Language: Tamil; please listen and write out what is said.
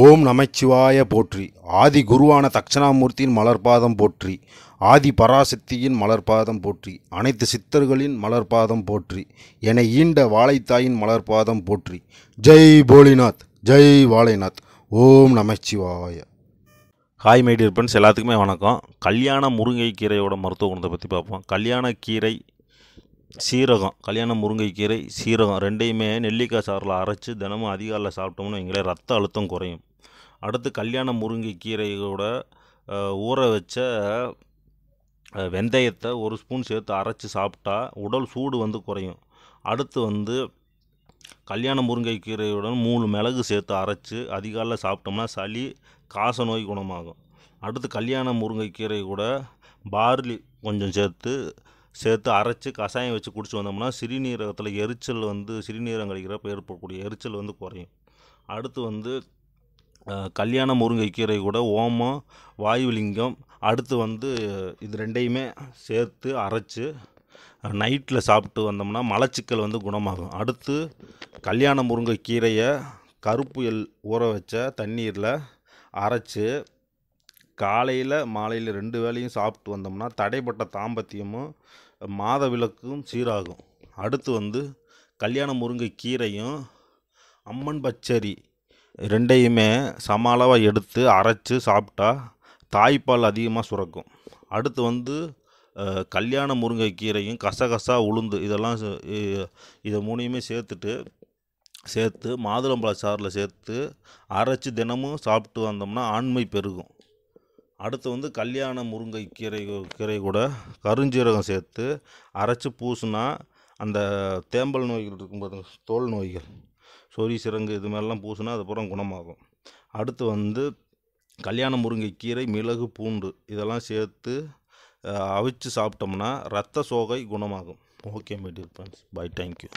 ஓம் நமச்சிவாய போற்றி ஆதி குருவான தட்சணாமூர்த்தியின் மலர்பாதம் போற்றி ஆதி பராசக்தியின் மலர்பாதம் போற்றி அனைத்து சித்தர்களின் மலர்பாதம் போற்றி என ஈண்ட வாழைத்தாயின் மலர்பாதம் போற்றி ஜெய் போலிநாத் ஜெய் வாழைநாத் ஓம் நமச்சிவாய ஹாய் மைடியர் ஃப்ரெண்ட்ஸ் எல்லாத்துக்குமே வணக்கம் கல்யாண கீரையோட மருத்துவ குணத்தை பற்றி பார்ப்போம் கல்யாண கீரை சீரகம் கல்யாண முருங்கைக்கீரை சீரகம் ரெண்டையுமே நெல்லிக்காய் சாரில் அரைச்சி தினமும் அதிகாலில் சாப்பிட்டோம்னா எங்களே ரத்த அழுத்தம் குறையும் அடுத்து கல்யாண முருங்கைக்கீரையோட ஊற வச்ச வெந்தயத்தை ஒரு ஸ்பூன் சேர்த்து அரைச்சி சாப்பிட்டா உடல் சூடு வந்து குறையும் அடுத்து வந்து கல்யாண முருங்கைக்கீரையுடன் மூணு மிளகு சேர்த்து அரைச்சி அதிகாலில் சாப்பிட்டோம்னா சளி காச நோய் குணமாகும் அடுத்து கல்யாண முருங்கைக்கீரை கூட பார்லி கொஞ்சம் சேர்த்து சேர்த்து அரைச்சி கஷாயம் வச்சு குடிச்சு வந்தோம்னா சிறுநீரகத்தில் எரிச்சல் வந்து சிறுநீரம் கழிக்கிறப்ப ஏற்படக்கூடிய எரிச்சல் வந்து குறையும் அடுத்து வந்து கல்யாண முருங்கை கீரை கூட ஓமம் வாயுலிங்கம் அடுத்து வந்து இது ரெண்டையுமே சேர்த்து அரைச்சி நைட்டில் சாப்பிட்டு வந்தோம்னா மலச்சிக்கல் வந்து குணமாகும் அடுத்து கல்யாண முருங்கை கீரையை கருப்பு எல் ஊற வச்ச தண்ணீரில் அரைச்சி காலையில் மாலையில் ரெண்டு வேளையும் சாப்பிட்டு வந்தோம்னா தடைப்பட்ட தாம்பத்தியமும் மாத விளக்கும் சீராகும் அடுத்து வந்து கல்யாண முருங்கை கீரையும் அம்மன் பச்சரி ரெண்டையுமே சம அளவாக எடுத்து அரைச்சி சாப்பிட்டா தாய்ப்பால் அதிகமாக சுரக்கும் அடுத்து வந்து கல்யாண முருங்கை கீரையும் கசகசா உளுந்து இதெல்லாம் இதை மூணையுமே சேர்த்துட்டு சேர்த்து மாதுளம்பழ சாறில் சேர்த்து அரைச்சி தினமும் சாப்பிட்டு வந்தோம்னா ஆண்மை பெருகும் அடுத்து வந்து கல்யாண முருங்கை கீரை கீரை கூட கருஞ்சீரகம் சேர்த்து அரைச்சி பூசுனா அந்த தேம்பல் நோய்கள் இருக்கும் பாருங்க தோல் நோய்கள் சொறி சிறங்கு இது மாதிரிலாம் பூசுனா அதுக்கப்புறம் குணமாகும் அடுத்து வந்து கல்யாண முருங்கை கீரை மிளகு பூண்டு இதெல்லாம் சேர்த்து அவிச்சு சாப்பிட்டோம்னா ரத்த சோகை குணமாகும் okay my dear friends bye thank you